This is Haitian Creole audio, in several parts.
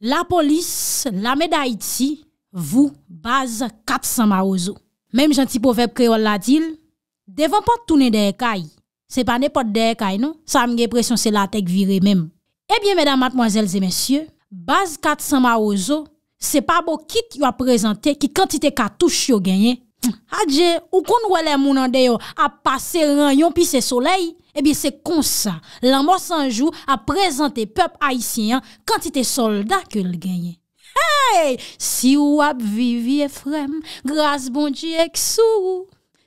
La polis, la me da iti, vou, baz kat san ma ozo. Mem janti povep kreol la dil, devan pot toune de ekay. Se pa ne pot de ekay nou, sa mge presyon se latek vire menm. Ebyen, eh medan matmwazelze mensyo, baz kat san ma ozo, se pa bo kit ywa prezante ki kantite kat touche yo genyen, Adje, ou kon wè lè mounan deyo ap pase ran yon pisè soley? Ebi, eh se konsa, lan mò sanjou ap prezante pep aisyen kantite soldat ke l genye. Hey, si wap vivi e frèm, graz bonji ek sou,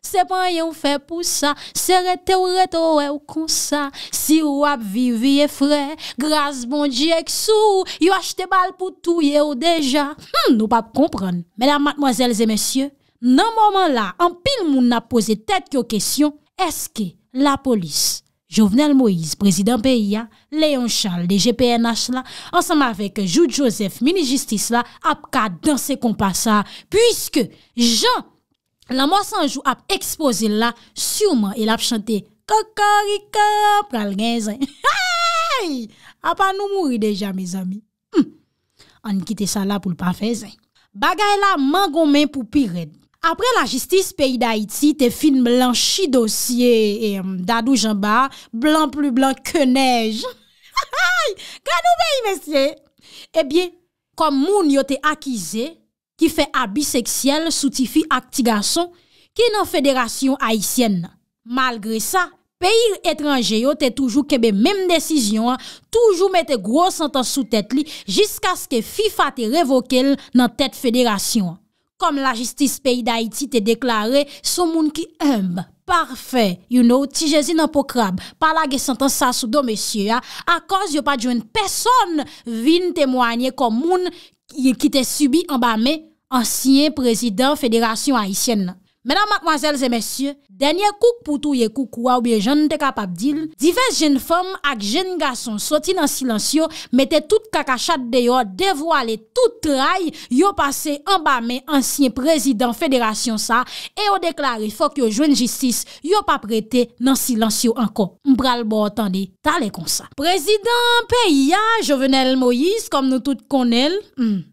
se pan yon fè pou sa, se rete ou rete ou wè ou konsa, si wap vivi e frèm, graz bonji ek sou, yo achte bal pou touye ou deja. Hmm, nou pap kompran, mena matmoazèl zè mèsyè, nan moman la, an pil moun ap pose tet ki yo kesyon, eske la polis, Jovenel Moïse, prezident peyi ya, Leon Charles, de GPNH la, ansanm avek Jou Joseph, mini-justice la, ap ka dans se kompassa, pwiske jan, la monsanjou ap expose la, souman el ap chante, kokoriko pral gen zan, ap an nou mouri deja, mes ami, hm. an kite sa la pou l pa fe zan, bagay la man gomen pou pi red, apre la jistis peyi da iti, te fin blanchi dosye, e dadou jamba, blan plu blan ke nej. Ha ha, kan oube yi, mesye? Ebyen, eh kom moun yo te akize, ki fe abiseksyel, soutifi ak tiga son, ki nan federasyon haisyen nan. Malgre sa, peyi etranje yo te toujou kebe mem desisyon, toujou mette gros santa sou tete li, jiska se ke FIFA te revoke l nan tete federasyon. kom la jistis peyi d'Haïti te deklarè, sou moun ki mb, parfait, you know, tijèzi nan pokrab, pala ge santan sa sou do mesye ya, akos yo pa djwen person vin temwanyè kom moun ki te subi anba me, ansyen prezident federasyon Haïtien nan. Menan, mademoiselles et messieurs, denye kouk poutou ye kouk waw biye jan nte kapap dil, divers jen fom ak jen gason soti nan silansyo, mette tout kakachat deyo, devwale tout trai, yo pase ambame ansyen prezident federation sa, e yo deklare fok yo jwen jistis, yo pa prete nan silansyo anko. Mbral bo otande, tale kon sa. Prezident P.I.A. Jovenel Moïse, kom nou tout konel,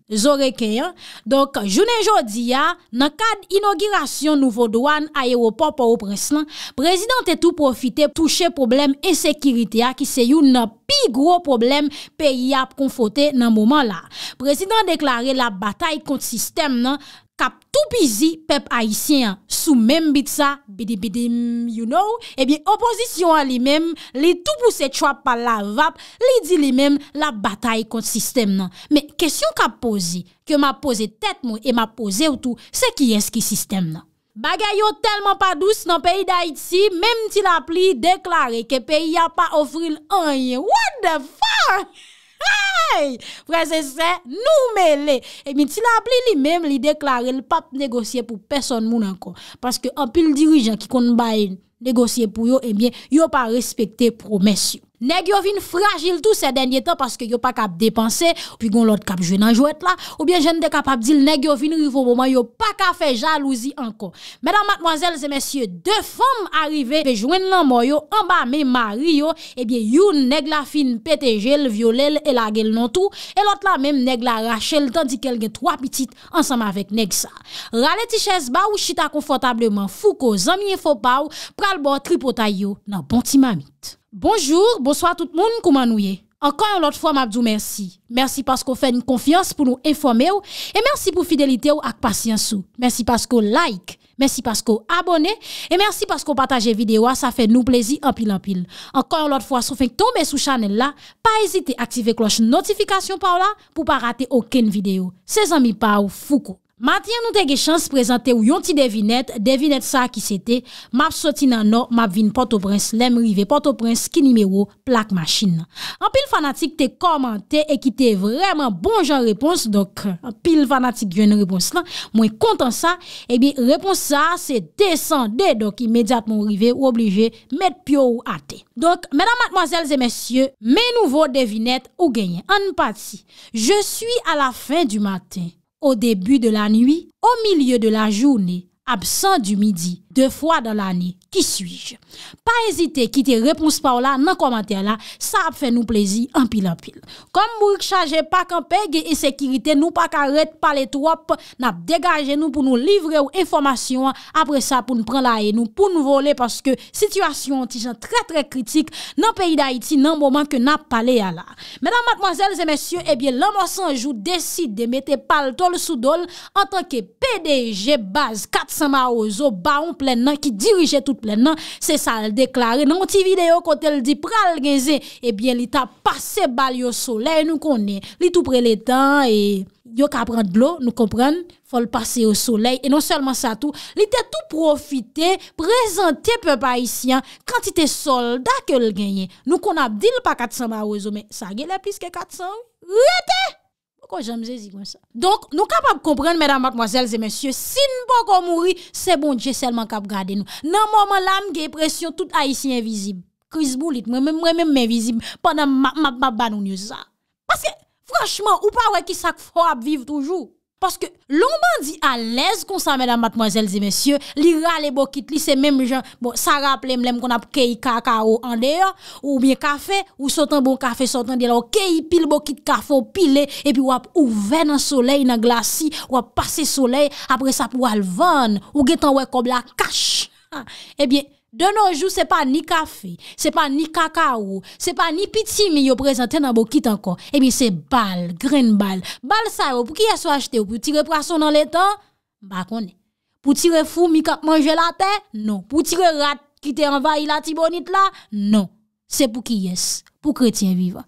Zorekè yon. Donk, jounen jodi ya, nan kad inaugurasyon nouvo douan ayewo popo ou pres lan, prezident etou profite touche problem e sekirite ya ki se yon nan pi gro problem peyi ap konfote nan mouman la. Prezident deklare la batay kont sistem nan Kap tou pizi pep Haitien sou men bit sa, bidi bidi, you know, ebi opozisyon an li men, li tou pouse chwa pa la vap, li di li men la batay kont sistem nan. Men, kesyon kap pozi, ke ma poze tet mo, e ma poze ou tou, se ki eski sistem nan. Bagay yo telman pa douz nan peyi da Haiti, men ti la pli deklare ke peyi ya pa ofri l'anyen, what the fuck! Hai, prese se nou me le, e mi ti la ap li li mem li deklare l pape negosye pou person moun anko. Paske apil dirijan ki kon baye negosye pou yo, e eh mi yo pa respekte promes yo. Neg yo vin fragil tou se denye tan Paske yo pa kap depanse Ou pi gon lot kap jwenan jwet la Ou bien jen de kap ap dil neg yo vin rivo Bon man yo pa ka fe jalouzi anko Medan matmoazel se mesye De fom arrive pe jwen lan mwoyo Anba me mari yo Ebyen yon neg la fin pete jel Violel el agel non tou E lot la mem neg la rachel Tanti kel gen 3 pitit ansam avek neg sa Rale ti ches ba ou chita konfotableman Fou ko zan miye fopaw Pral bo tri potay yo nan bonti mamit Bonjou, bonsoit tout moun kouman nou ye. Ankan yon lot fwa mabdou mersi. Mersi paskou fè yon konfians pou nou enfome ou. E mersi pou fidelite ou ak pasyansou. Mersi paskou like. Mersi paskou abone. E mersi paskou pataje videwa. Sa fè nou plezi anpil anpil. Ankan yon lot fwa sou fè yon tome sou chanel la. Pa ezite aktive kloche notifikasyon pa ou la. Pou pa rate oken videyo. Se zan mi pa ou foukou. Matyen nou te ge chans prezante ou yon ti devinet, devinet sa ki sete, map soti nan nou, map vin Port-au-Prince, lem rive Port-au-Prince ki nime ou plak machine nan. An pil fanatik te komante e ki te vreman bon jan repons, dok an pil fanatik yon repons lan, mwen kontan sa, ebi repons sa se desande, dok imediatman rive ou oblive met pyo ou ate. Donk, menan matmoazelze mesye, men nouvo devinet ou genyen, an pati, je sui a la fin du maten. au début de la nuit, au milieu de la journée, absent du midi, de fwa dan lani, ki suj? Pa ezite ki te repons pa ou la nan komantè la, sa ap fè nou plezi anpil anpil. Kom mwik chaje pak anpege e sekirite nou pak arret pale trop, nap degaje nou pou nou livre ou informasyon apre sa pou nou pren la e nou, pou nou vole paske situasyon ti jan tre tre kritik nan peyi da iti nan mwoman ke nap pale ya la. Menan matmazèl zè mèsyon, ebyen eh lan mwosan jou deside de mette pal tol sou dol an tanke PDG baz 400 ma ou zo baon plè nan, ki dirije tout plè nan, se sa l deklare nan ti video kon te l di pral genye, ebyen eh li ta pase bal yo soley nou konen. Li tou pre le tan, e yo ka pran dlo, nou kompran, fol pase yo soley, e non selman sa tou, li te tou profite, prezante pe pa isyan, kantite solda ke l genye. Nou konap dil pa 400 bar ouzo, sa gile plis ke 400, ou ete! Kwa jen mzè zi kon sa? Donk nou kapap komprenn, mèdam, mwazèl, zè mèsyè, sin pou kon mouri, se bon dje selman kap gade nou. Nan mouman lam gey presyon, tout a yisi envizib. Chris Bullitt, mwen mwen mwen mwen envizib, pandan mwa mwa mwan mwan mwan mwan mwan mwan. Paskè, franschman, ou pa wè ki sak fwo ap viv toujou. Paske lombandi alèz kon sa mèdam matmozèl di mèsyè, li râle bokit li se mèm jan, bon, sarap lèm lèm kon ap kèy kaka ou andè ya, ou bie kafe, ou sotan bon kafe sotan dè la, ou kèy pil bokit kafe ou pile, epi wap ouven an soley nan glasi, wap pase soley, apre sa pou alvan, ou getan wè kob la kach, ebyen. Eh De noujou se pa ni kafe, se pa ni kaka ou, se pa ni piti mi yo prezante nan bo kit anko. Emi eh se bal, gren bal. Bal sa ou, pou ki yese wajte ou pou tire prason nan letan, bak one. Pou tire fou mi kap manje la ten, non. Pou tire rat ki te envahi la ti bonit la, non. Se pou ki yese, pou kretien viva.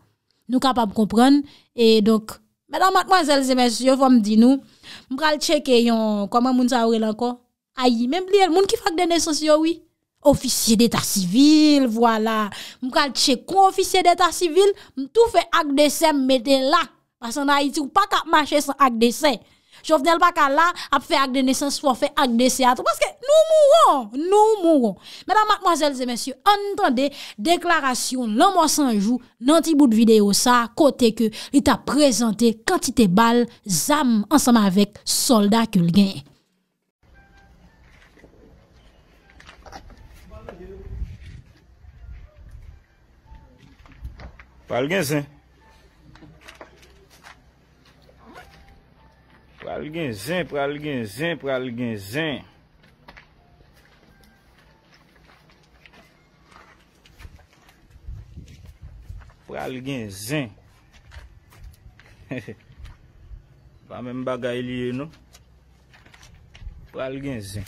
Nou kapap kompren. E dok, mwenan matman zel zemes yo fom di nou, mpral cheke yon koman moun sa oure lanko. Ay, menm li el moun ki fak dene sos yo wii. Oficier d'Etat Sivil, voilà. Mwen kal che kon ofisier d'Etat Sivil, mwen tou fè ak desè mwete la. Pasan na iti w pa kap mache san ak desè. Chou fnel pa kal la ap fè ak desè, sou fè ak desè ato. Paske nou moun woun, nou moun woun. Mwen dan mademoiselles et messieurs, anitande, deklarasyon l'an mwos anjou nan ti bout videyo sa, kote ke li ta prezante kantite bal zam ansama vek solda ke lgenye. Pwa al genzen. Pwa al genzen, pwa al genzen, pwa al genzen. Pwa al genzen. Pwa men bagay liye nou. Pwa al genzen.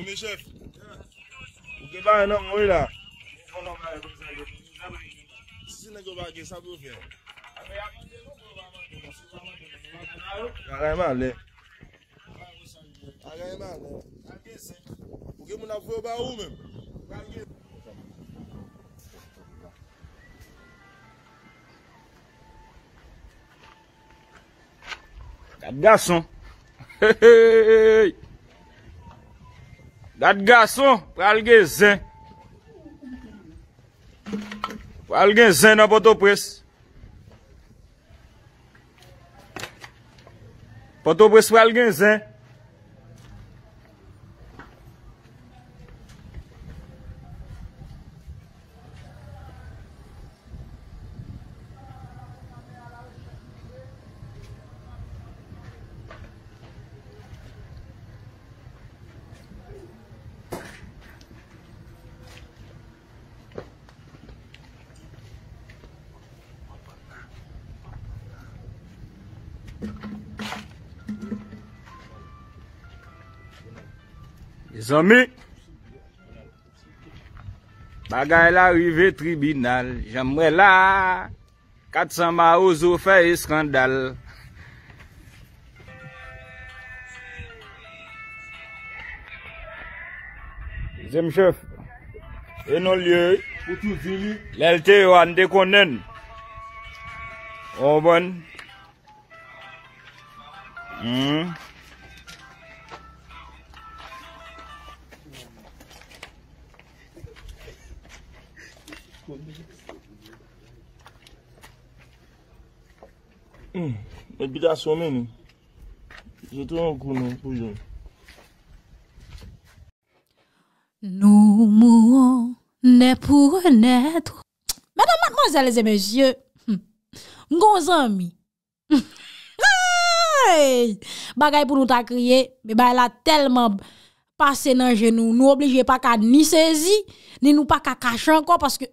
Ome chef, ouke baye nòk an wè la? Oman baye kòm san jè. Sine kòm baye gen sa bò fè? Ame akande nou kòm baye man gen, an man nan an ou? Agan man lè. Agan man lè. Agen sen. Ouke moun ap fòk baye ou men? Agen. Kad gason. Hey hey hey hey hey. Dat gason, pral genzen. Pral genzen nan poto pres. Poto pres pral genzen. Pral genzen. Zomi, bagay la wive tribinal, jamwe la, katsan ma ouzo fè yi skandal. Zemchef, enon liye, lelte yo an de konnen, oubon, mou. Hmm. Mwen bid a somen nou. Je tou an kou nou pou jen. Nou mou an, ne pou netou. Mwen dan mwen zelze menjye. Ngonzami. Bagay pou nou ta kriye. Mwen ba la telman pase nan genou. Nou oblije pa ka ni sezi. Ni nou pa ka kache ankon. Paske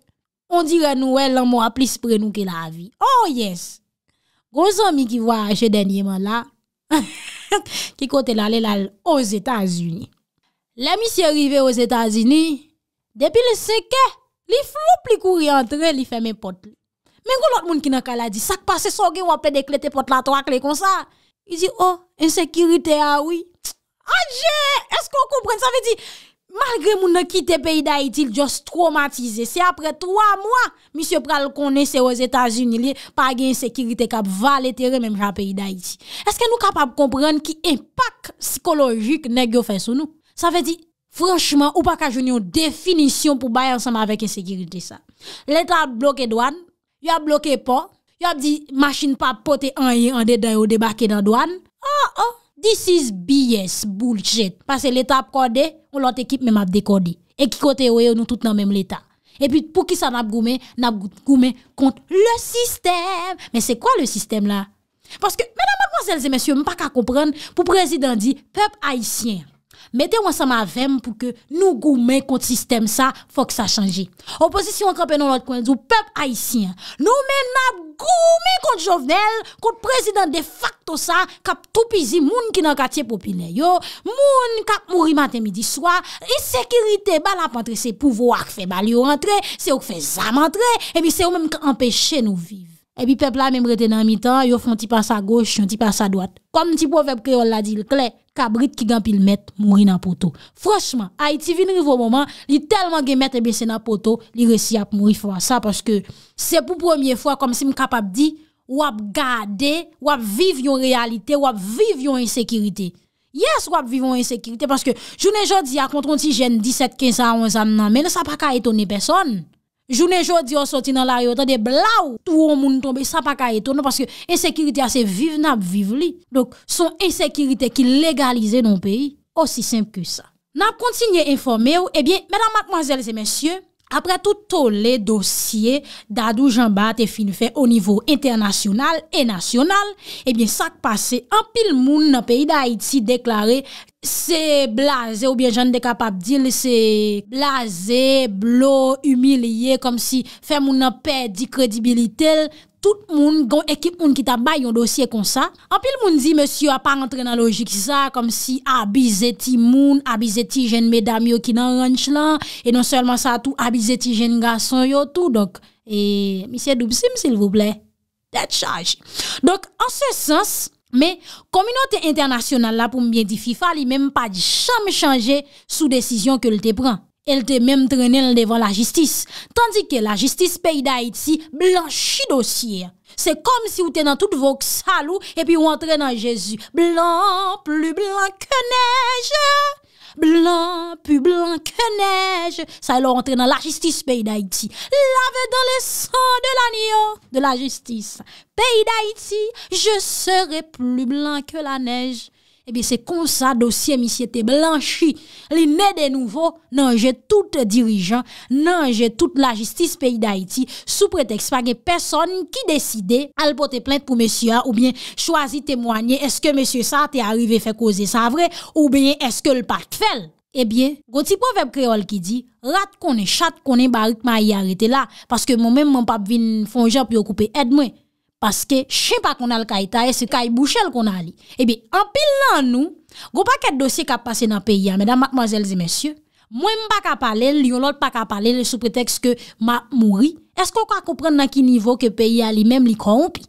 on dire nou elan mou a plis pre nou ki la vi. Oh yes. O zon mi ki vwa aje denye man la, ki kote lale lal o Zetazuni. La mi se rive o Zetazuni, depi le seke, li flop li kouri an tre, li feme pot. Men gwo lot moun ki nan kaladi, sak pa se soge wapen deklete pot la to akle konsa. I di, oh, en sekirite awi. Adje, eske o koupren, sa ve di... Malgre moun nan kite peyi da iti, l jost traumatize, se apre 3 mwa, misyo pral konen se yo Etasun li, pa gen yon sekirite kap valetere menm jan peyi da iti. Eske nou kapap kompren ki impak psikologik ne gyo fè sou nou? Sa fè di, franchman, ou pa ka joun yon definisyon pou bay ansanm avèk yon sekirite sa. L etat blokè douan, yon blokè pan, yon di machin papote anye an de dayo debakè dan douan, an ah, an. Oh. This is BS, bullshit. Pase l'Etat ap kode, ou lot ekip men ap dekode. E ki kote we ou nou tout nan menm l'Etat. E pi pou ki sa nap goume, nap goume kont le sistem. Men se kwa le sistem la? Paske, menan, magman, zelze, mensyo, men pa ka komprende, pou prezident di, pep haisyen. Mete wansan mavem pou ke nou goume kont sistem sa, fok sa chanji. Opozisyon krepe nou lot konzou, pep aisyen, nou men ap goume kont jovenel, kont prezident de facto sa, kap toupizi moun ki nan katye popine yo, moun kap mouri maten midi swa, e sekirite ban ap antre se pouvo ak fe bali yo antre, se yo fe zam antre, ebi se yo menm ka empeshe nou viv. Ebi pep la menm retenan mitan, yo fon ti pa sa goch, yo ti pa sa doat. Kom ti pouvep kreol la di lkle, kabrit ki gen pil met mouri nan poto. Froschman, a iti vin rivo moman, li telman gen met e besen nan poto, li resi ap mouri fwa sa, paske se pou pwemye fwa, kom si m kapap di, wap gade, wap viv yon realite, wap viv yon insekirite. Yes, wap viv yon insekirite, paske jounen jodi ak kontron ti jen 17-15 an nan, men sa pa ka etone peson. Jounen jodi ou soti nan laryotan de bla ou Tou ou mouni tombe, sa pa kaye ton nou Paske ensekiriti ase vive nan ap vive li Donk son ensekiriti ki legalize Non peyi, osi simple ke sa Nan kontinye informe ou Ebyen, eh menan matmanjelize mensyen Apre touto le dosye dadou jambate fin fe o nivou internasyonal e nasyonal, ebyen sak pase an pil moun nan peyi da Haiti deklare se blaze ou bien jan de kapap dil se blaze, blo, umilye, kom si fe moun nan pe di kredibilitel. Tout moun, ekip moun ki tabay yon dosye kon sa, apil moun di monsi yo apan rentre nan logik sa, kom si abizeti moun, abizeti jen meda myo ki nan ranch lan, e non selman sa tout abizeti jen ga son yo tout, et monsi yo dup sim sil voulè, det charge. Dok, an se sens, men, kominote internasyonal la pou mbyen di FIFA li menm pa di chanm chanje sou desisyon ke lte pran. elle te même traîné devant la justice. Tandis que la justice pays d'Haïti blanchit dossier. C'est comme si vous étiez dans toutes vos salou et puis vous entrez dans Jésus. Blanc, plus blanc que neige. Blanc, plus blanc que neige. Ça, là, rentre dans la justice pays d'Haïti. Lave dans le sang de l'agneau de la justice. Pays d'Haïti, je serai plus blanc que la neige. Ebyen eh se konsa dosye misye te blanchi, li ne de nouvo nanje tout dirijan, nanje tout la jistis peyi da iti sou pretex pa gen person ki deside alpote plente pou mesye oubyen chwazi temwanyen eske mesye sa te arrive fe koze sa vre oubyen eske lpate fel. Ebyen eh gonti pou vep kreol ki di, rat konen chat konen barik ma yi arete la, paske moun men moun pap vin fonje ap yo koupe edmwen. Paske chen pa kon al ka ita E se ka yi bouchel kon ali E bi, an pil lan nou Gou pa ket dosye ka pase nan peyi an Mèdam matmoazèl zi mèsyè Mwen m pa ka pale, li yon lòl pa ka pale Le sou preteks ke ma mouri Esko ka koupren nan ki nivou ke peyi ali Mèm li koun pi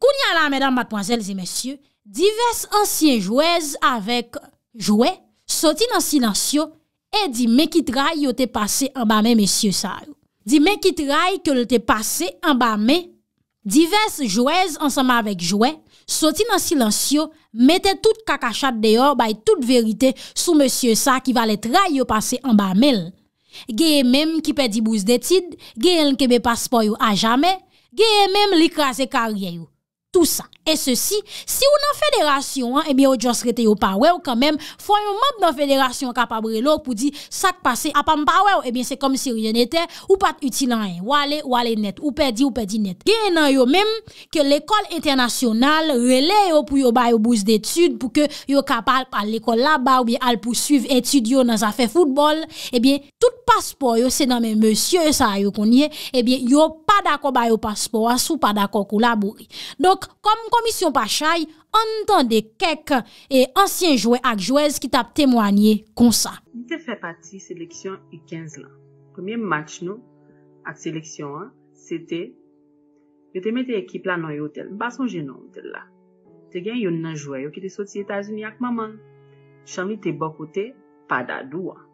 Koun yan lan mèdam matmoazèl zi mèsyè Divers ansyen jouèz avèk Jouè, soti nan silansyon E di mè ki trai Yo te pase an ba mè mèsyè sa Di mè ki trai ke yo te pase An ba mè Divers jouez ansama vek jouen, soti nan silansyo, mette tout kakachat deyor bay tout verite sou monsye sa ki valet ray yo pase an ba mel. Geye menm ki pedi bouz detid, geyen kebe paspo yo a jame, geye menm likrase karye yo. Tout sa. E se si, si ou nan fèderasyon an, ebyen eh ou jòs rete yo pa wèw kanmèm, fò yon mòp nan fèderasyon kapabre lò pou di sak pase apan pa wèw, ebyen se kom si riyon etè, ou pat uti nan en, wale net, ou pedi net. Gen nan yo mèm, ke l'ekol internasyonal relè yo pou yo bayo bous d'etud pou ke yo kapal pa l'ekol la ba ou bi al pou suiv etud yo nan zafè foutbol, ebyen eh tout paspo yo se nan men mèsye sa yo konye, ebyen eh yo pa dako bayo paspo as ou pa dako koulabori. komisyon pa chay, an dan de kek e ansyen jouè ak jouèz ki tap temwanyè kon sa. Mite fè pati seleksyon i 15 lan. Komiè match nou ak seleksyon an, sete yo te mette ekip la nan yo tel. Bason genoum tel la. Te gen yon nan jouè yo ki te soti Etazuni ak maman. Chambi te bokote pa dadou an.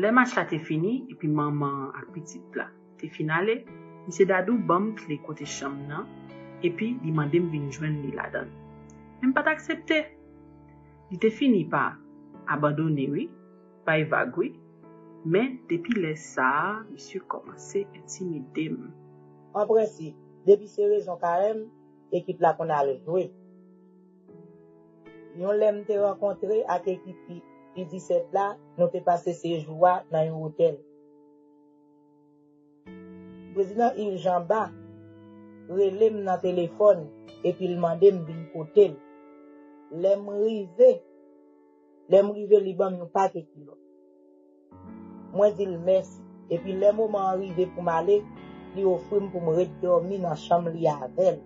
Le match la te fini, epi maman ak pitipla. Te finalè, mese dadou bom kli kote chamb nan, epi di mandem vinjwen li ladan. Mwen pat aksepte. Di te fini pa, abadon niwi, pa evagwi, men depi le sa, mi sye komanse eti ni dem. An prensi, depi se rezon karem, ekip la kon ale jwe. Yon lem te rakontre ak ekip li, ki di sepla, nou te pase sejvwa nan yon hotel. Prezident il jamba, Relem nan telefon, epi li mandem bin kote. Lem rive, lem rive li ban mwen pake ki lò. Mwen zil mes, epi lem mwen rive pou male, li ofrim pou mwen rete omi nan chanm li avel.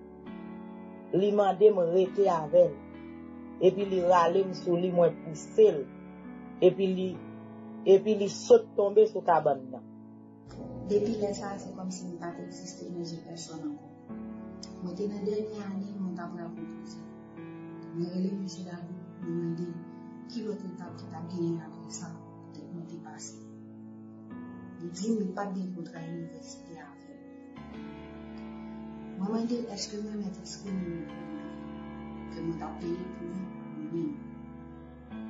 Li mandem rete avel, epi li ralem sou li mwen puse lò. Epi li, epi li sot tombe sou kaban nan. Depi le sa, se kom si mi pati eksiste mwen je person anko. Mwen te nade mi ane mwen ta vla pou kouse. Mwen le vise la mou mwen de ki wote ta kita genye akon sa, te mwen te pase. Li di mwen pa dekotra yon resite a fe. Mwen mwen dek eske mwen meteske mwen mwen mwen mwen mwen. Ke mwen ta peye pou mwen mwen mwen.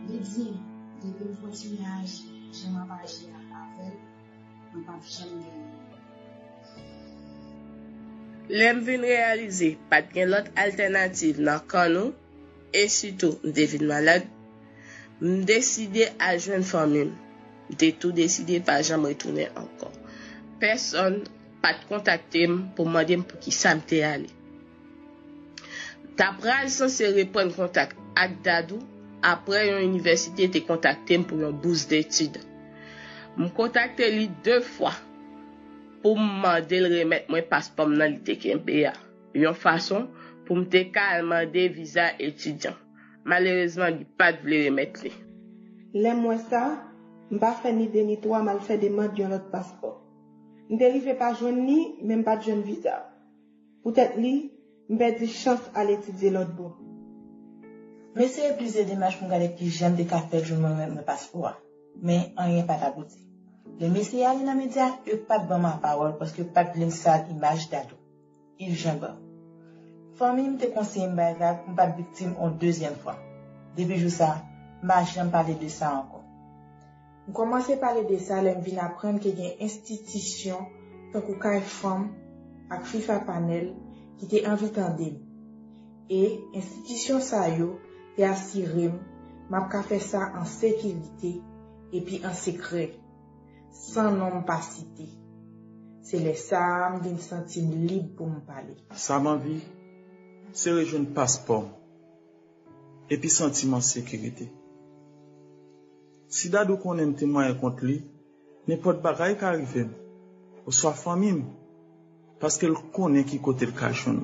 Li di mwen vye pou mwen fwonsi mwen aje, jenman pa aje a fe, mwen pa fichan genye. Lem vin realize pat gen lot alternativ nan kon nou e sitou m devin malad. M deside a jwen fomim. Detou deside pa jam retounen ankon. Person pat kontakte m pou mwadim pou ki samte ale. Ta pral san se repon kontakte ak dadou apre yon universite te kontakte m pou yon bouse detide. M kontakte li de fwa. pou m mande l remet mwen paspom nan li teke mbe ya. Yon fason, pou m te ka al mande viza etidyan. Malerezman, li pat vle remet li. Lem mwen sa, m pa fè ni deni to a mal fè deman dyon lot paspom. N derive pa joun ni, menm pat joun viza. Poutet li, m pe di chans al etidye lot bo. Me se yon plize deman chmou gade ki jen de ka fè dyon mwen reme paspom a. Men, an yon pat agouti. Le mesye yal yon amedya, yon pat ban ma pawol poske yon pat blen sa imaj datou. Yon jen ban. Forme yon te konsey mba zav, mba biktim yon dezyen fwa. Debej ou sa, maj jen pa de desa ankon. M komanse pale de sa, lèm vin apren ke yon institisyon ton kou ka e form ak FIFA panel ki te anvitande. E, institisyon sa yo, te asirem, map ka fe sa an sekilite epi an sekrek. San nan m pa site Se le sa am din santi li pou m pale Sa man vi Se rejon paspon Epi santi man sekirete Si dadou konen temoye kont li Ne pot bagay ka arrive Ou sa famim Paske l konen ki kote l kajon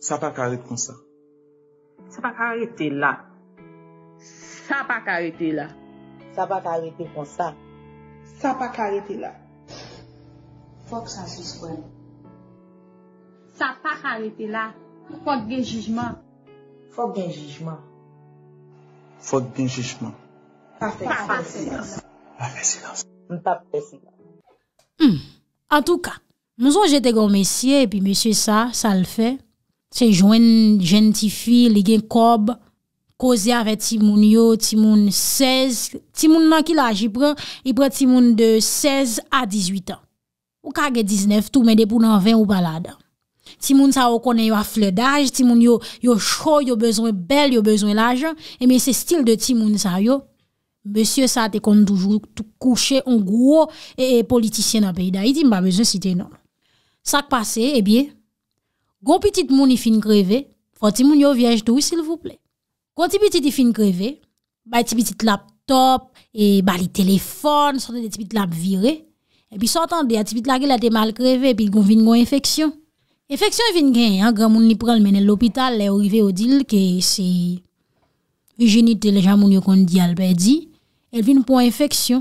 Sa pa karete kon sa Sa pa karete la Sa pa karete la Sa pa karete kon sa Sa pa karete la Fok sa sus kwen Sa pa karete la Fok gen jijman Fok gen jijman Fok gen jijman Papepepe Papepe hmm. En tou ka Mou son jete goun mesye E pi mesye sa, sa l fe Se jwen jentifi, li gen kob Mou son jete goun mesye Koze ave timoun yo, timoun 16, timoun nan ki laj i pre, i pre timoun de 16 a 18 an. Ou kage 19, tou mende pou nan 20 ou balada. Timoun sa wakone yo afle daj, timoun yo yo choy, yo bezwen bel, yo bezwen laj, eme se stil de timoun sa yo, besye sa te konde doujou kouche, ou gwo, e, e politisyen nan peyda, i di mba bezwen si tenon. Sak pase, e bie, gwo pitit moun ifin greve, fote timoun yo viej dou, sil vou ple. Bon tipi titi fin kreve, bay tipi titi lap top, e ba li telefon, sante tipi titi lap vire, e pi sante an de, tipi titi la gilate mal kreve, e pi kon vin kon infeksyon. Efeksyon e vin gen, yon gran moun li prel menel l'opital, le orive odil, ke se eugenite le jan moun yo kondi al pe di, el vin pou infeksyon.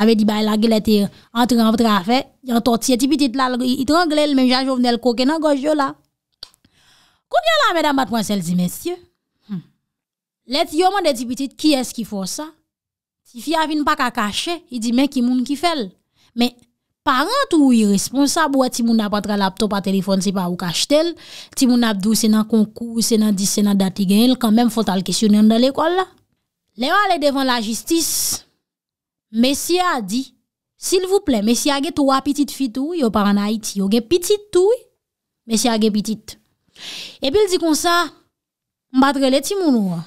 Ave di bay la gilate entran vatra fe, yon toti, tipi titi la, itrangle, el men jan jo vende el koke nan goj yo la. Koun yon la, medan batman selzi mesye, Let yo man de di pitit ki esk ki fò sa. Si fi avin pa kakache, hi di men ki moun ki fèl. Me, parent ou yi responsabou e ti moun apatra laptop a telefon se pa ou kachetel, ti moun apdou se nan konkou, se nan dis, se nan dati gen, il kambèm fò tal kesyon yon dan l'ekol la. Le yo ale devan la jistis, mesi a di, sil vouple, mesi a ge tou apitit fitou, yo paran a iti, yo ge pitit tou, yo ge pitit. E pi li di kon sa, mbatre le ti moun ou an,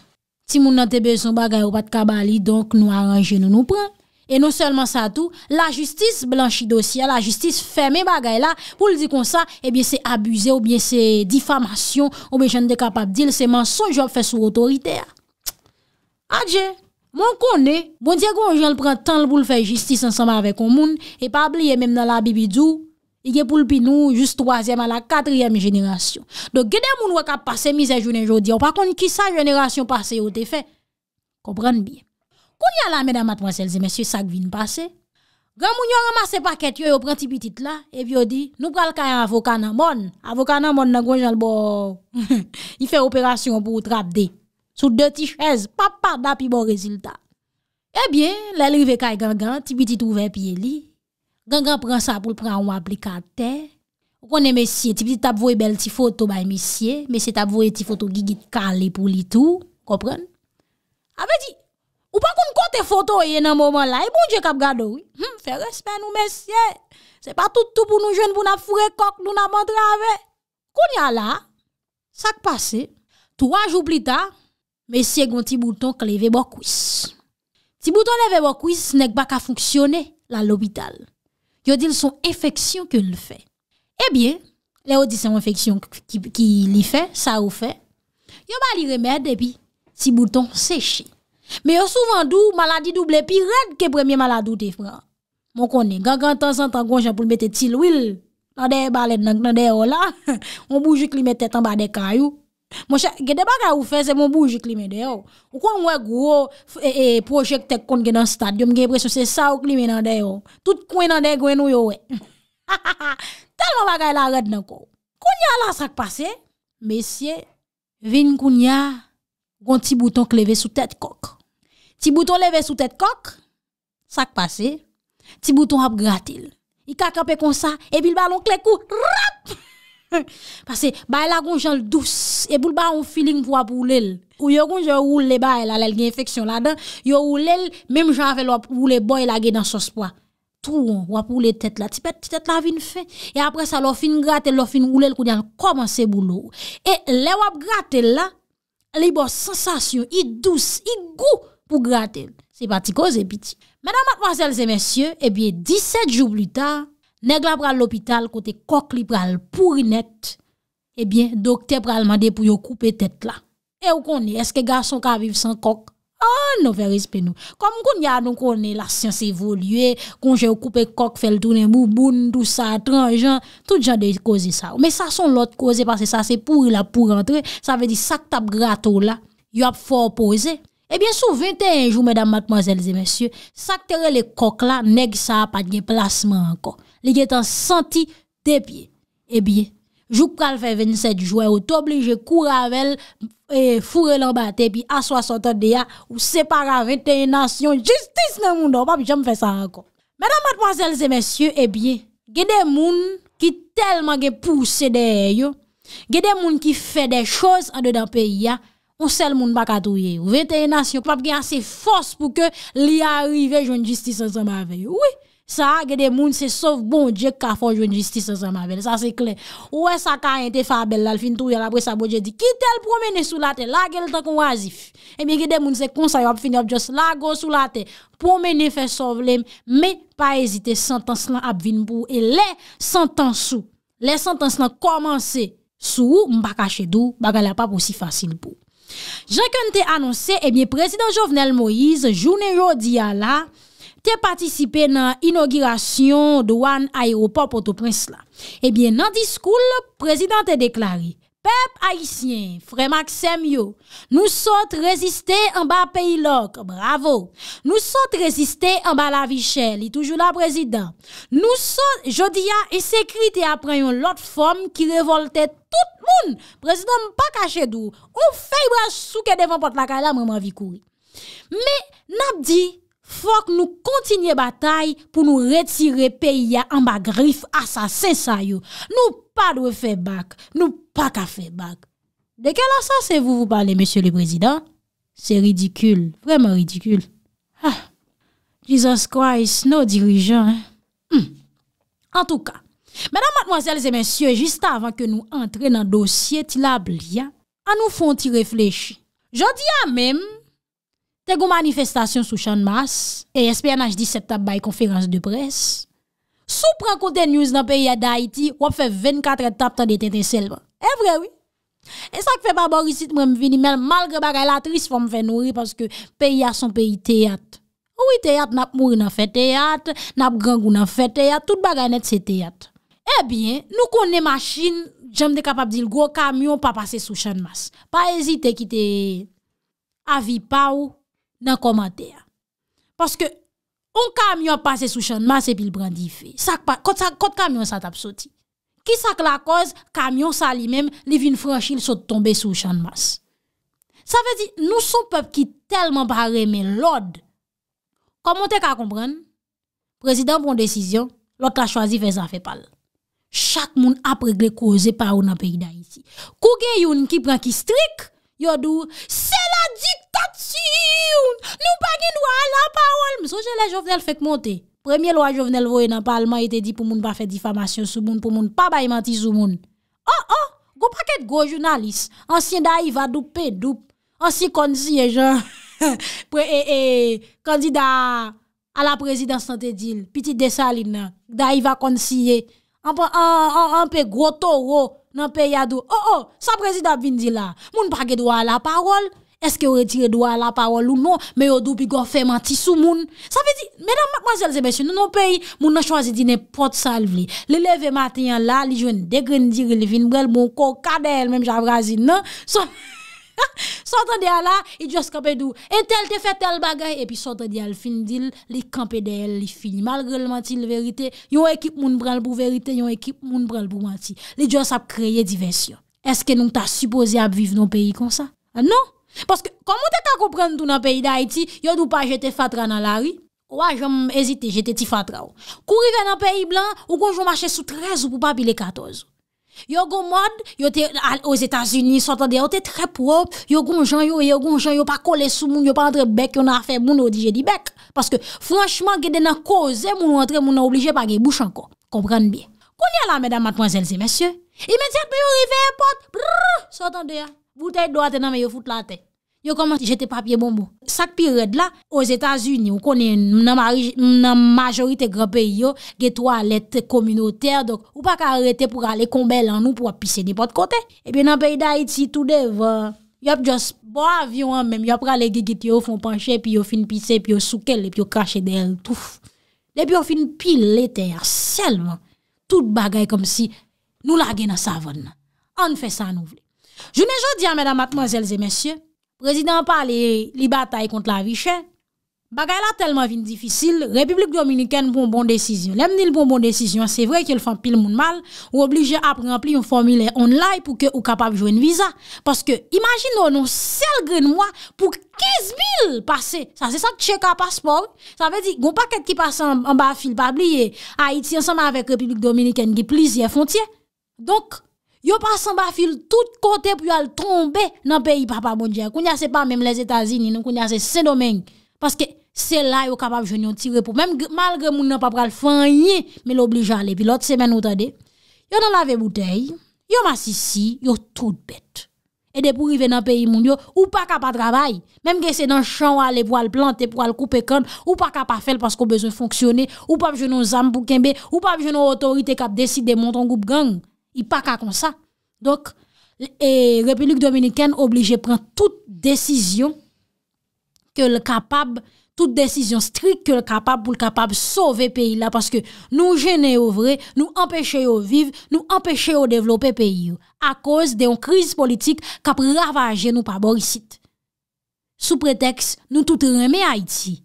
si moun nan te bezon bagay ou pat kabali, donk nou aranje nou nou pren. E nou selman sa tou, la justice blanchi dosya, la justice ferme bagay la, pou l di kon sa, ebyen eh se abuze oubyen se difamasyon, oubyen jen de kapap dil, se manson jop fe sou otorite ya. Adje, moun kon ne, bon diye kon jen l prentan l pou l fe justice ansanman vek kon moun, e pa bliye menm nan la bibidou, I gen pou l'pi nou, jist 3e a la 4e jeneration. Do gede moun wak ap pase mi zè jounen jodi, an pa kon ki sa jeneration pase yo te fe? Kopran biye. Koun ya la, mèdam matmwanselze, mèsyè sa kvin pase? Gan moun yo ramase paket yo, yo pren ti bitit la, e vyo di, nou pral kayan avokan an mon. Avokan an mon nan kon jal bo, y fe operasyon pou ou trap de. Sou de ti chez, pa pa da pi bon rezultat. E bien, lè l'rive kayan gan, ti bitit ouve piye li, gen gen pran sa pou l pran ou aplikatè, ou konen mesye, ti petit tap vwe bel ti foto bay mesye, mesye tap vwe ti foto gigit kalè pou litou, kompran? A ve di, ou pa kon kon te foto ye nan mouman la, e bon je kap gado wè? Hm, fè respè nou mesye, se pa tout tout pou nou jen pou na fure kok nou na mandra avè. Kon ya la, sak pase, tou an jou plita, mesye gon ti bouton kleve bokwis. Ti bouton leve bokwis, nek ba ka founksyone la lopital. Yo dil son infeksyon ke li fè. Ebyen, le yo di son infeksyon ki li fè, sa ou fè, yo ba li remèd epi, ti bouton seche. Me yo souvan dou, maladi dou blè, pi rèd ke premye maladou te fè. Mon konen, gangan tan san tangon jan pou li mette tilwil, nan deye balèd nan, nan deye ola, on boujik li mette tan ba de kanyou. Monshe, gede bagay ou fe, se moun boujik li men de yo. Ou kon wè gwo projek tek kont gen an stadion, gen presyo se sa ou kli men nan de yo. Tout kwen nan de gwen ou yo we. Talman bagay la red nan kou. Kounya la sak pase, mesye, vin kounya, gwen ti bouton kleve sou tet kok. Ti bouton leve sou tet kok, sak pase, ti bouton ap gratil. I kakape kon sa, e bil balon kle kou, rap! Pase bay la kon jen l dous, e bou l ba an ou filin pou wap ou l el. Ou yo kon jen ou l le bay la, l el gen infeksyon la dan, yo ou l el, menm jen afe l wap ou l le boy la gen dan sos pwa. Tou wap ou l le tet la, ti pet ti tet la vin fe. E apre sa l wap fin gratel, l wap fin ou l el kou diyan komanse bou nou. E le wap gratel la, li bo sensasyon, i dous, i gou pou gratel. Se pati koze piti. Menan mat masel zemensye, e eh biye 17 jou blu ta, Neg la pral l'opital, kote kok li pral Pouri net Ebyen, dokte pral mande pou yo koupe tete la E ou koni, eske gason ka vive san kok? Oh, nou fe rispe nou Kom kon ya nou koni, la syans evolue Kon je yo koupe kok, fel tournen Bouboun, tout sa, tranjan Tout jan dey kose sa Me sa son lot kose, parce sa se pouri la pou rentre Sa ve di sak tab grato la Yo ap fò opose Ebyen, sou 21 jou, mèdam, matman, zèl, zè, mèsyou Sak tere le kok la Neg sa ap adyen plasman anko li gen tan santi te pye. E bie, jou pral fè 27 jouè, ou toble je kou ravell e fure lan ba te pye, a 60 an de ya, ou separa 21 nasyon, justice nan oh, eh moun do, pap, jèm fè sa an kon. Mè nan matponselse mèsyè, e bie, gen de moun ki telman gen pousse de e yo, gen de moun ki fè de chòz an de dan pè ya, ou sel moun baka touye, ou 21 nasyon, pap, gen ase fòs pou ke li a arrive joun justice an samba ve yo, oui. Sa, gede moun se sov bon, diè ka fò joun jistis sa sa mavel. Sa se kle. Ouè sa ka yon te fabel la, fin tou yal apre sa bo dje di, ki tel promene sou la te, la gel ta kon wazif. Emi eh gede moun se konsay wap fin yop jos, la go sou la te, promene fè sov lem, me pa ezite sentans lan ap vin pou, e le sentans sou, le sentans lan komanse, sou ou mba kache dou, mba gala pa pou si fasyn pou. Je ken te anonsè, emi eh prezident Jovenel Moïse, jounen ro diya la, te patisipe nan inogirasyon do an ayeropop o to prins la. Ebyen nan diskoul, prezident te deklari, pep aisyen, frema ksem yo, nou sot reziste an ba peyi lok, bravo, nou sot reziste an ba la vichel, e toujou la prezident, nou sot jodia e sekri te aprenyon lot fom ki revolte tout moun, prezident pa kache dou, ou fey bra sou ke devan pot lakay la mwen ma vikou. Me nan di, Fok nou kontinye batay pou nou retire P.I.A. an ba grif asasensay yo. Nou pa dwe fe bak, nou pa ka fe bak. De ke lan san se vou vou pale, M. le prezident? Se ridikul, vreman ridikul. Ah, Jesus Christ, nou dirijan. Hmm. En tou ka, menan matmwazelze mensyon, jista avan ke nou entre nan dosye, ti la blyan, an nou fon ti reflechi. Jodi an menm, Tego manifestasyon sou chanmas, e espè anajdi septap bay konferans de pres, sou prekote nyouz nan peyi adayiti, wap fè 24 etap tan deten ten selman. E vre wè. E sa k fè babo risit mwen vini men, malge bagay latris fò mwen fè nouri, paske peyi a son peyi teyat. Ou teyat nap mouri nan fè teyat, nap gangou nan fè teyat, tout bagay net se teyat. E bie, nou konen masjin, jem de kapab dil go, kamyon pa pase sou chanmas. Pa ezite ki te avi pa ou, Nan koma deya. Paske, un kamyon pase sou chanmas e pil brandi fe. Sak pa, kote kamyon sa tap soti. Ki sak la koz, kamyon sa li mem, li vin franchil sot tombe sou chanmas. Sa vezi, nou sou pep ki telman pa reme lode. Komonte ka kompren? Prezident bon desisyon, lot la chwazi fe zafepal. Chak moun ap regle kou oze pa ou nan pe yida yisi. Kou gen youn ki brand ki strik, Yo dou, se la diktatiyoun, nou pagin wala parol, msou jen la jovenel fek monte. Premye lwa jovenel vwe nan palman ite di pou moun pa fe difamasyon sou moun, pou moun pa baymati sou moun. Oh, oh, go paket go jounalist, ansyen da yi va doupe, doupe. Ansye konsye jan, pre, e, e, kandida a la prezidansante dil, pitit de salin nan, da yi va konsye, anpe, anpe, anpe, gro toro. Nan pe yado, oh oh, sa prezid ap vin di la, moun prage dwa la parol, eske yon retire dwa la parol ou non, me yodo bi gofe mantisou moun. Sa ve di, mèdam, manjèlze, mèsyon, nan nan pe yi, moun nan chwazi di ne pot salve li. Le leve matenyan la, li jwen degren diri, li vin brel, moun kokade el mèm javrazi, nan. Sot an de ala, idjous kapèdou, entèl te fè tel bagay, epi sot an de al fin dil, li kampèdèl, li fin. Mal grèl mati l verite, yon ekip moun pral pou verite, yon ekip moun pral pou mati. Lidjous ap kreye divensyon. Eske nou ta suposè ap viv nou peyi kon sa? Ah, non. Paske, komou te ta komprèn tou nan peyi da iti, yon doupa jete fatra nan la ri? Ouwa, jom ezite, jete ti fatra ou. Kou rive nan peyi blan, ou kon jom ache sou trez ou pou papile katoz? Yo go mod, yo te al os Etats-Unis, sotan de ya, yo te trep wop, yo go mjanyo, yo e go mjanyo, yo pa kole sou moun, yo pa entre bek, yo nan afe moun ou dije di bek. Paske, franchman, ge den nan koze moun ou entre moun nan oblije pa ge bouche anko. Komprende biye. Konye la, mèdam matmwazelze, mèsyo? I mèd set mè yo rifeye pot, brrrr, sotan de ya, vouteye doate nan mè yo foute la te. Yo koman ti jete papye bombo? Sak pi red la, o Zetas Uni, ou konen nan majorite grape yo, getwa lete kominote, ou pa ka arete pou gale kombe lan nou pou ap pise nipote kote. E pi nan peyda iti tout dev, yop jas bo avyon, yop gale gigite yo fon panche, pi yo fin pise, pi yo soukele, pi yo kache del, touf. Depi yo fin pil lete, selman, tout bagay kom si nou la gen a savon. An fe sa nou vle. Jounen jodi ya, mèdam matman zèl zè, mèsyè, Prezident pa li batay kont la vichè. Bagay la telman vin difisil. Republik Dominikèn bon bon desisyon. Lem ni l bon bon desisyon. Se vre ki l fan pil moun mal. Ou oblige ap rempli yon formile online pou ke ou kapab jouen viza. Paske imajin nou nou sel gren mwa pou 15 mil pase. Sa se san tcheka pasport. Sa ve di goun pa ket ki pase an ba fil pabli ye. A iti ansama avek Republik Dominikèn ki plizye fontye. Donk. Yo pasan ba fil tout kote pou yo al tombe nan peyi papa moun diye. Koun yase pa mèm les Etasini, koun yase Saint-Domingue. Paske sel la yo kapap joun yon tire pou. Mèm malge moun yon papal fanyen, me lo bli jale. Pi lot semen ou tade, yo nan lave bouteille, yo masisi, yo tout bet. E de pou rive nan peyi moun yo, ou pa kapa travay. Mèm gesè nan chan wale pou wale plante pou wale koupe kante, ou pa kapa fel pasko bezon fonksyonne, ou pa joun yon zambou kenbe, ou pa joun yon otorite kap deside moun ton goup gang. I pa ka kon sa. Dok, Republik Dominikèn oblije pren tout desisyon tout desisyon strik pou l'kapab souve peyi la paske nou jene ou vre, nou empèche ou vive, nou empèche ou devlope peyi yo a koz de yon kriz politik kap ravaje nou pa borisit. Sou preteks, nou tout reme Haiti.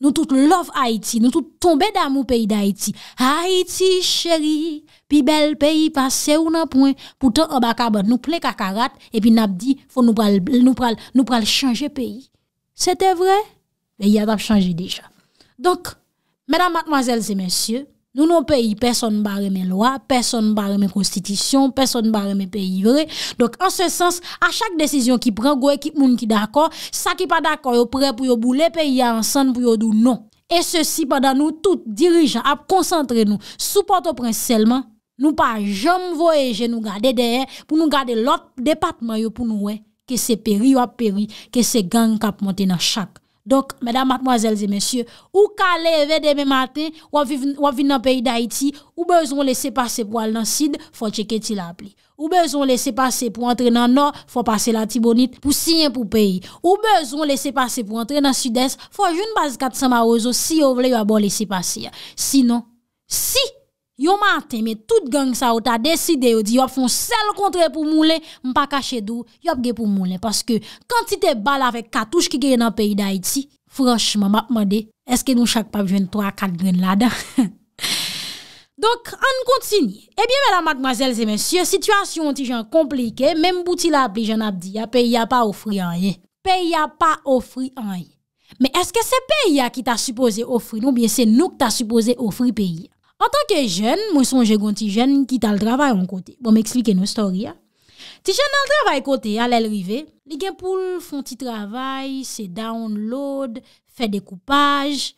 nous tout love Haïti, nous tout tombé d'amour pays d'Haïti. Haïti chérie, puis bel pays passé ou nan point. Pourtant en bas nous plein et puis n'a dit faut nous pral nous pral nous pral changer pays. C'était vrai, mais il a changé déjà. Donc mesdames mademoiselles et messieurs, Nou nou peyi, peson barre men loa, peson barre men konstitisyon, peson barre men peyi vre. Dok an se sens, a chak desisyon ki pran, gou ekip moun ki d'akor, sa ki pa d'akor yo pre pou yo boule, peyi ya ansan pou yo dou non. E se si pa dan nou, tout dirijan ap konsantre nou, souporto prenselman, nou pa jom voyeje nou gade dehe pou nou gade lot depatman yo pou nou we. Ke se peri yo ap peri, ke se gang kap moten a chak. Donk, mèdam matmoazèl zè mèsyè, ou kalè evè demè matè, wap vin nan peyi da iti, ou bezon lese pase pou al nan sid, fò cheke ti la pli. Ou bezon lese pase pou antre nan nor, fò pase la tibonit pou siyen pou peyi. Ou bezon lese pase pou antre nan sud-est, fò joun baz kat sa ma ozo si yo vle yo abon lese pase ya. Si nan, si! Yo mante, me tout gang sa ou ta deside ou di yo fon sel kontre pou moule, mpa kache dou, yo ge pou moule. Paske, kantite bal avek katouj ki geye nan peyi da iti, franschman, mapman de, eske nou chak pa bjwen 3-4 gren lada. Donk, an kontinye. Ebyen, mwenan, magmazel, zemensye, sitwasyon ti jan komplike, menm bouti la pli jan ap di, ya peyi ya pa ofri anye. Peyi ya pa ofri anye. Men eske se peyi ya ki ta supose ofri nou, bie se nou ki ta supose ofri peyi ya. En tanke jen, mwen sonje gwen ti jen ki tal travay an kote. Bon m'ekslike nou stori ya. Ti jen nan travay kote, alèl rive, li gen pou foun ti travay, se download, fe dekoupaj,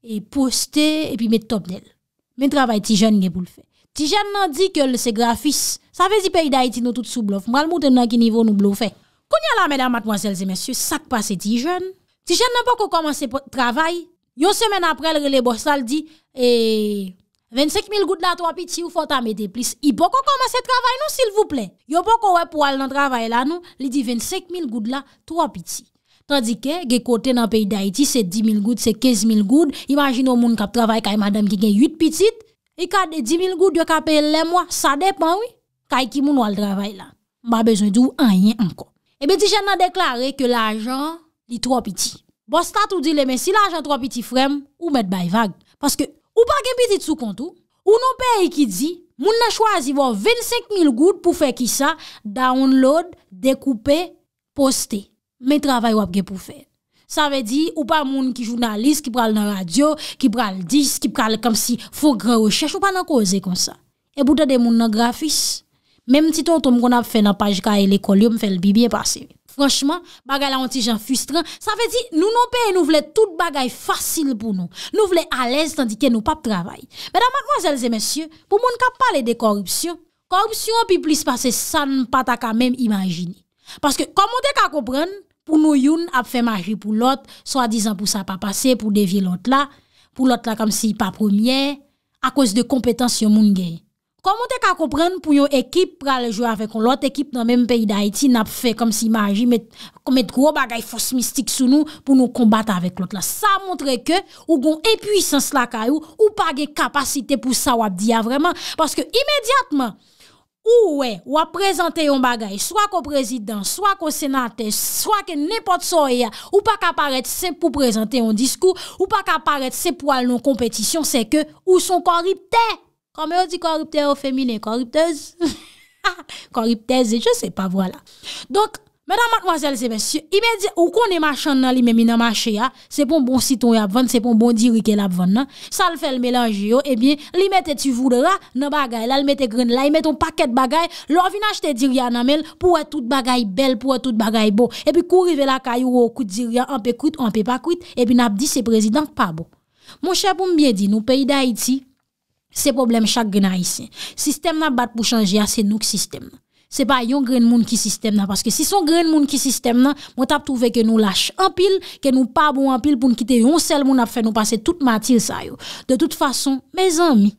e poste, e pi met topnel. Men travay ti jen gen pou l'fe. Ti jen nan di ke lese grafis, sa vez i pey da iti nou tout sou blof, mwal mouten nan ki nivou nou blof fe. Koun ya la mèdame, matmoasele, zemensye, sak pa se ti jen? Ti jen nan pa kou komanse travay, yon semen aprel rele borsal di, e... 25.000 gout la 3 piti ou fote amete plis. Ipo ko komanse travay nou sil vouple. Yo po ko we pou al nan travay la nou, li di 25.000 gout la 3 piti. Tandike, ge kote nan peyi da iti, se 10.000 gout, se 15.000 gout, imagino moun kap travay kay madam ki gen 8 piti, e ka de 10.000 gout, yo ka pey lè mwa, sa depan wè, kay ki moun wale travay la. Mba bezwen di ou an yè anko. E be di jen nan deklare ke l'ajan li 3 piti. Bo stat ou dileme, si l'ajan 3 piti frem, ou met bay vag, paske Ou pa gen piti tsu kontou, ou nou peye ki di, moun nan chwazi vò 25.000 gout pou fe ki sa download, dekoupe, poste. Men travay wap gen pou fe. Sa ve di, ou pa moun ki jounalist, ki pral nan radyo, ki pral dis, ki pral kam si fòk gran rechèche, ou pa nan koze kon sa. E bouta de moun nan grafis, men mtiton ton moun kon ap fe nan pajka e le koliyom, fe lbibi e pasivit. Franchman, bagay la ontijan fustran, sa fe di nou nou peye nou vle tout bagay fasil pou nou. Nou vle alèz tandike nou pap travay. Mèdame, mwazèlze, mèsyè, pou moun ka pale de korupsyon, korupsyon pi plis pase san pata ka mèm imanjini. Paske kom mwote ka kopren, pou nou youn ap fe maji pou lot, swa dizan pou sa pa pase, pou devye lot la, pou lot la kam si pa premier, a kòz de kompetansyon moun genye. Koman te ka komprende pou yon ekip prale jwe avè kon? Lot ekip nan menm peyi d'Haïti nap fè kom si maji met gro bagay fos mistik sou nou pou nou kombat avè klot la. Sa montre ke ou gon epwisans lakay ou ou pa ge kapasite pou sa wap diya vreman. Paske imediatman, ou wè, wap prezante yon bagay, swa ko prezident, swa ko senate, swa ke nepot soye ya, ou pa ka paret se pou prezante yon diskou, ou pa ka paret se pou al nou kompetisyon, se ke ou son korip tè. Kome ou di koriptez ou femine koriptez? Koriptez e je se pa vwala. Donk, mèdam matmwazel se mèsyo, imè di ou konè machan nan li mèmi nan machè ya, se pon bon siton ya apvan, se pon bon diri ke eh la apvan nan, sal fèl mèlanj yo, e bie, li mète tu vwou de la, nan bagay la, li mète gren la, li mète un paket bagay, lò vinaj te diri ya nan mèl, pou wè tout bagay bel, pou wè tout bagay bo, e pi kou rive la kayou wò kout diri ya, anpe kout, anpe pa kout, e pi nap di se prezidank pa bo Se problem chak gena isye. Sistem nan bat pou chanje ase ah, nouk sistem nan. Se pa yon gren moun ki sistem nan. Paske si son gren moun ki sistem nan, mwen tap touve ke nou lache anpil, ke nou pa bou anpil pou nou kite yon sel moun ap fè, nou pase tout matil sa yo. De tout fason, mezan mi.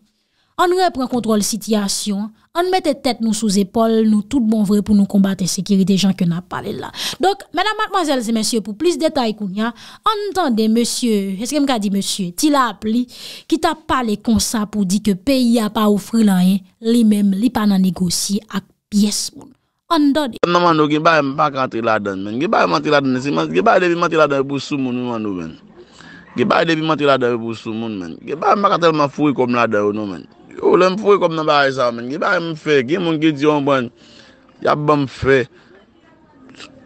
an repren kontrol sityasyon, an mette tet nou sou zepol, nou tout bon vre pou nou kombate sekeri de jan ke nan pale la. Dok, mena matman zelze, monsye, pou plis detay kounya, an tande, monsye, eske mka di monsye, ti la ap li, ki ta pale konsa pou di ke peyi a pa ou fri lan yen, li men, li pa nan negosi ak piyes moun. An dade. An nan mandou, ki baye mpaka ti ladan men, ki baye mpaka ti ladan, ki baye debi mpaka ti ladan pou sou moun moun moun men. Ki baye debi mpaka ti ladan pou sou moun men. Ki baye mpaka telman foui kom ladan moun men Yo lem fwe kop nan baye sa men, yi baye m fwe, ki yi moun ki ti yon pwen, yab ban m fwe.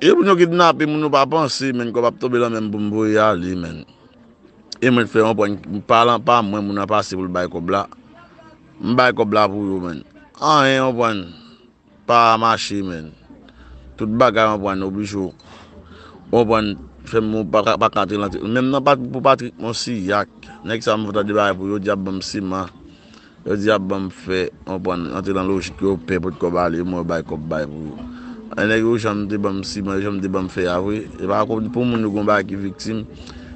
Yi e moun yon ki dina pi e moun yon pa pansi men, kop ap tobe lan men pou m pou yali men. Yi e moun fwe yon pwen, m palan pa mwen moun apansi pou l baye kobla. M baye kobla pou yon men, an yon pwen, pa amashi men, tout baka yon pwen, yon pwen fwe moun pa kantilan ti. M men nan pa trik moun si yak, nek sa m wota di baye pou yon, yab ban m siman. Yo di ap bam fe, anpon, ante lan lou chik yo pe pot ko bali, yon mwen bay kop bay pou yon. Ane yon chanm di bam si, man yon chanm di bam fe avwe. Yon pa akom, pou moun nou kon bay ki viksim,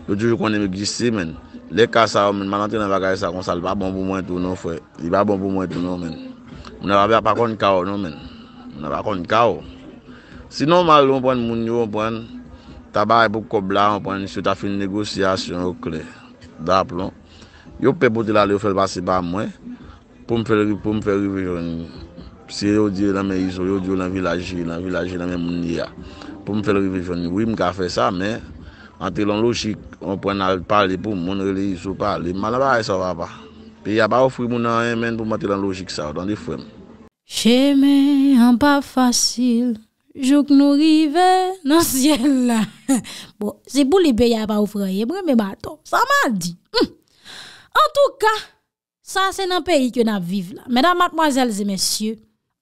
yo toujou kon eme gisi men. Le kasa yon men, man ante lan va gaye sa konsal, va bon pou mwen tou nou fwe. Yon va bon pou mwen tou nou men. Mwen avya pa kon kaw nou men. Mwen avya kon kaw. Si nou mal yon pon moun yon pon, tabay pou kobla yon pon, sou ta fin negosyasyon okle. Dap lon. Yon pe poti la li yo fel basi ba mwen. pou m fè rive jouni. Se yo diyo nan men iso, yo diyo nan vilajye, nan vilajye nan men mouni ya. Pou m fè rive jouni. Oui m ka fè sa, men, an tè lon lojik, an pren nan pali pou m, moun re le iso pali, man an ba a sa wapa. Pe ya ba oufri moun an men, pou m atè lon lojik sa, don di fwem. Che men, an pa fasil, jok nou rive nan sien la. Bo, se pou li pe ya ba oufri, e mwen me bato, sa man di. An tou ka, San se nan peyi ke nan vive la. Mèdam matmoazèl zè mèsyè,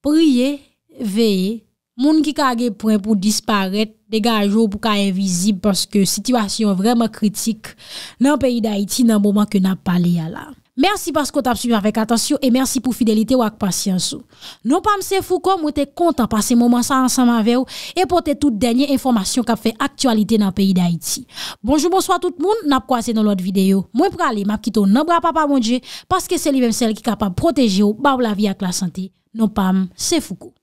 priye, veye, moun ki kage pren pou disparet, dega a jò pou kaje vizib porske sitwasyon vreman kritik nan peyi da iti nan mouman ke nan pale ya la. Mersi paskou ta psuvi avèk atasyon e mersi pou fidelite wak pasyansou. Non pam se foukou, mwete kontan pase mouman sa ansanman vè ou e pote tout denye informasyon kap fè aktualite nan peyi d'Haïti. Bonjou, bonsoit tout moun, nap kwa se nan lot videyo. Mwen prale, map kito nan bra pa pa moun dje paske se li mèm sel ki kap ap proteje ou, bab la vi ak la sante. Non pam se foukou.